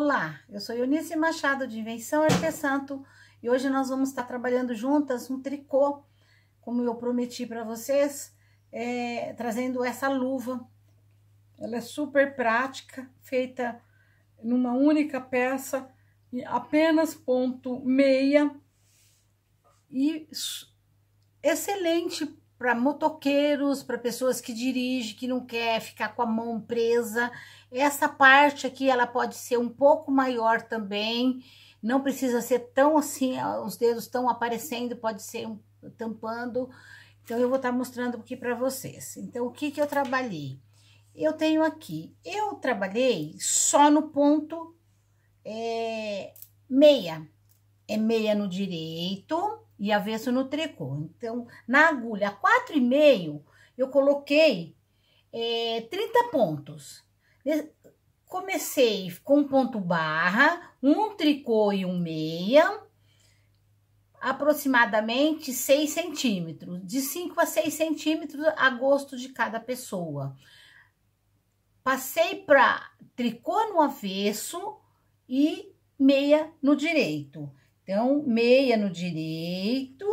Olá, eu sou Eunice Machado de Invenção é Santo e hoje nós vamos estar trabalhando juntas um tricô, como eu prometi para vocês, é, trazendo essa luva. Ela é super prática, feita numa única peça, apenas ponto meia e excelente para motoqueiros, para pessoas que dirigem, que não quer ficar com a mão presa. Essa parte aqui ela pode ser um pouco maior também, não precisa ser tão assim, os dedos estão aparecendo, pode ser um, tampando. Então, eu vou estar tá mostrando aqui para vocês. Então, o que que eu trabalhei? Eu tenho aqui, eu trabalhei só no ponto é, meia. É meia no direito, e avesso no tricô. Então, na agulha 4,5, eu coloquei é, 30 pontos. Comecei com um ponto barra, um tricô e um meia, aproximadamente 6 centímetros, de 5 a 6 centímetros a gosto de cada pessoa. Passei para tricô no avesso e meia no direito. Então, meia no direito.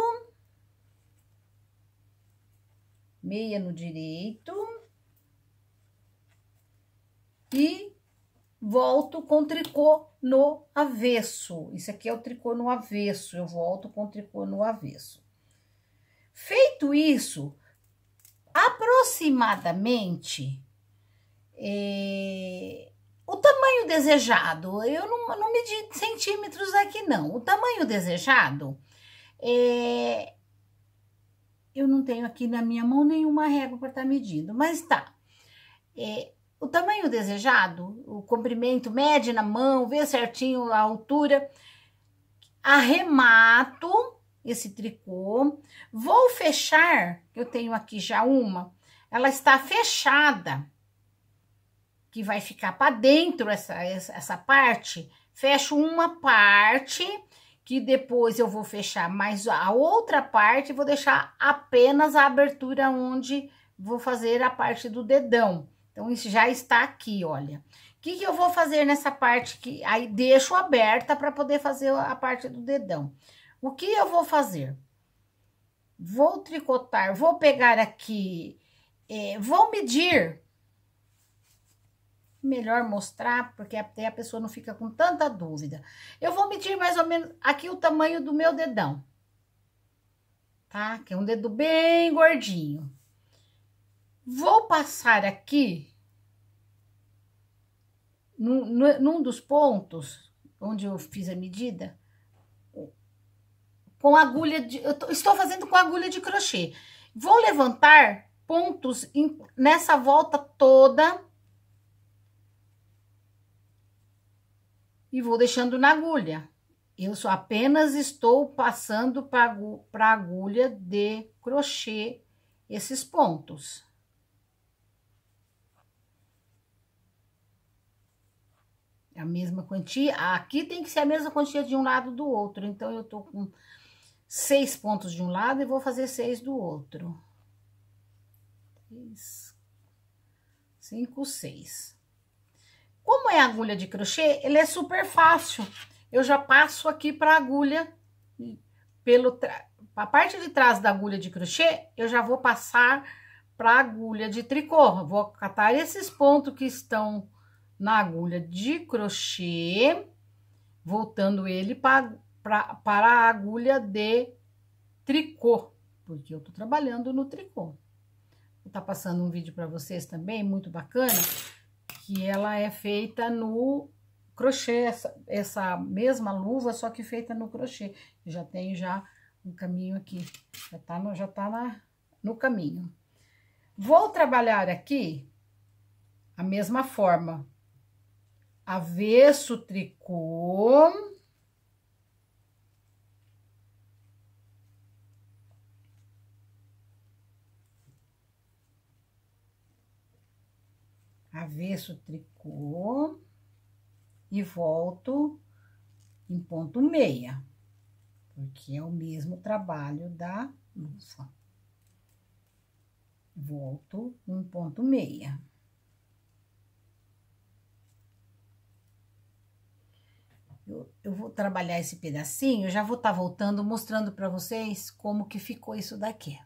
Meia no direito. E volto com tricô no avesso. Isso aqui é o tricô no avesso, eu volto com tricô no avesso. Feito isso, aproximadamente... Eh, desejado, eu não, não medi centímetros aqui não. O tamanho desejado, é... eu não tenho aqui na minha mão nenhuma régua para estar tá medindo, mas tá. É... O tamanho desejado, o comprimento, mede na mão, vê certinho a altura. Arremato esse tricô, vou fechar, eu tenho aqui já uma, ela está fechada que vai ficar para dentro essa, essa parte, fecho uma parte que depois eu vou fechar mais a outra parte vou deixar apenas a abertura onde vou fazer a parte do dedão. Então, isso já está aqui, olha. O que, que eu vou fazer nessa parte que aí deixo aberta para poder fazer a parte do dedão? O que eu vou fazer? Vou tricotar, vou pegar aqui, é, vou medir melhor mostrar, porque até a pessoa não fica com tanta dúvida. Eu vou medir mais ou menos aqui o tamanho do meu dedão, tá? Que é um dedo bem gordinho. Vou passar aqui num, num dos pontos onde eu fiz a medida com agulha de. Eu tô, estou fazendo com agulha de crochê. Vou levantar pontos em, nessa volta toda e vou deixando na agulha. Eu só apenas estou passando para a agulha de crochê esses pontos. É a mesma quantia, aqui tem que ser a mesma quantia de um lado do outro, então eu tô com seis pontos de um lado e vou fazer seis do outro. Três, cinco, seis. Como é agulha de crochê, ele é super fácil. Eu já passo aqui para agulha pelo a parte de trás da agulha de crochê, eu já vou passar para agulha de tricô. vou catar esses pontos que estão na agulha de crochê, voltando ele para para a agulha de tricô, porque eu tô trabalhando no tricô. Vou tá passando um vídeo para vocês também, muito bacana, que ela é feita no crochê, essa, essa mesma luva, só que feita no crochê. Eu já tenho já um caminho aqui, já tá no, já tá na, no caminho. Vou trabalhar aqui a mesma forma. Avesso tricô avesso tricô e volto em ponto meia, porque é o mesmo trabalho da lufa. Volto um ponto meia. Eu, eu, vou trabalhar esse pedacinho, já vou estar tá voltando mostrando para vocês como que ficou isso daqui.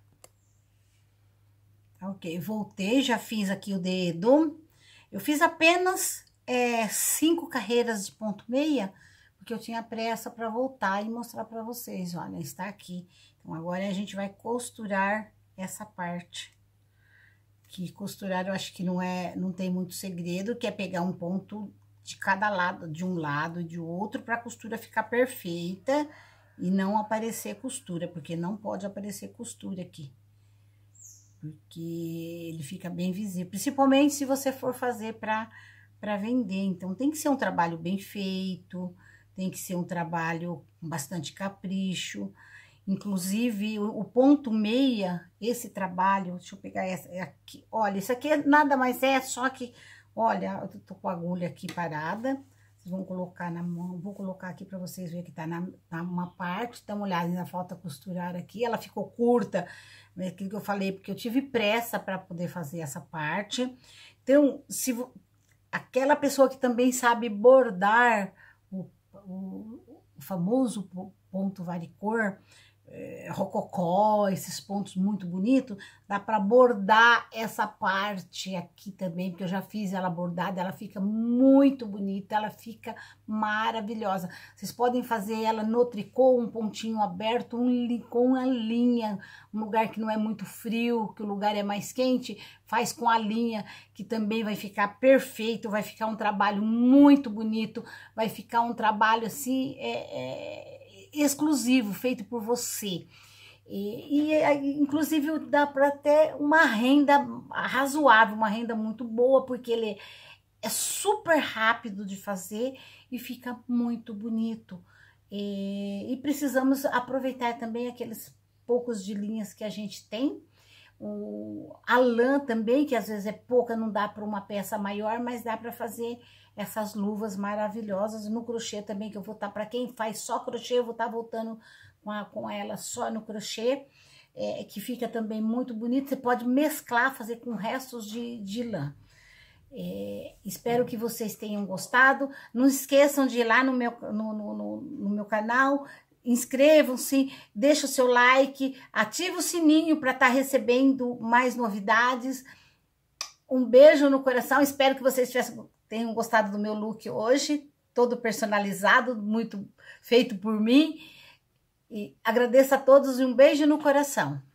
Tá ok, voltei, já fiz aqui o dedo, eu fiz apenas é, cinco carreiras de ponto meia, porque eu tinha pressa para voltar e mostrar para vocês. Olha, está aqui. Então, agora a gente vai costurar essa parte. Que costurar eu acho que não é, não tem muito segredo, que é pegar um ponto de cada lado, de um lado e de outro, para a costura ficar perfeita e não aparecer costura, porque não pode aparecer costura aqui porque ele fica bem visível, principalmente se você for fazer para vender. Então, tem que ser um trabalho bem feito, tem que ser um trabalho com bastante capricho. Inclusive, o, o ponto meia, esse trabalho, deixa eu pegar essa é aqui. Olha, isso aqui é, nada mais é, só que, olha, eu tô com a agulha aqui parada, vocês vão colocar na mão, vou colocar aqui para vocês verem que tá na, na tá uma parte, dá uma olhada, ainda falta costurar aqui, ela ficou curta, é aquilo que eu falei, porque eu tive pressa para poder fazer essa parte. Então, se aquela pessoa que também sabe bordar o, o, o famoso ponto varicor, é, rococó, esses pontos muito bonitos, dá para bordar essa parte aqui também, porque eu já fiz ela bordada, ela fica muito bonita, ela fica maravilhosa. Vocês podem fazer ela no tricô, um pontinho aberto, um com a linha, um lugar que não é muito frio, que o lugar é mais quente, faz com a linha, que também vai ficar perfeito, vai ficar um trabalho muito bonito, vai ficar um trabalho assim, é, é exclusivo, feito por você. E, e inclusive dá para até uma renda razoável, uma renda muito boa, porque ele é super rápido de fazer e fica muito bonito. E, e precisamos aproveitar também aqueles poucos de linhas que a gente tem o, a lã também, que às vezes é pouca, não dá para uma peça maior, mas dá para fazer essas luvas maravilhosas no crochê também, que eu vou estar, tá, para quem faz só crochê, eu vou estar tá voltando com, a, com ela só no crochê, é, que fica também muito bonito, você pode mesclar, fazer com restos de, de lã. É, espero que vocês tenham gostado. Não esqueçam de ir lá no meu, no, no, no, no meu canal, inscrevam-se, deixa o seu like, ative o sininho para estar tá recebendo mais novidades. Um beijo no coração, espero que vocês tenham gostado do meu look hoje, todo personalizado, muito feito por mim. E agradeço a todos e um beijo no coração.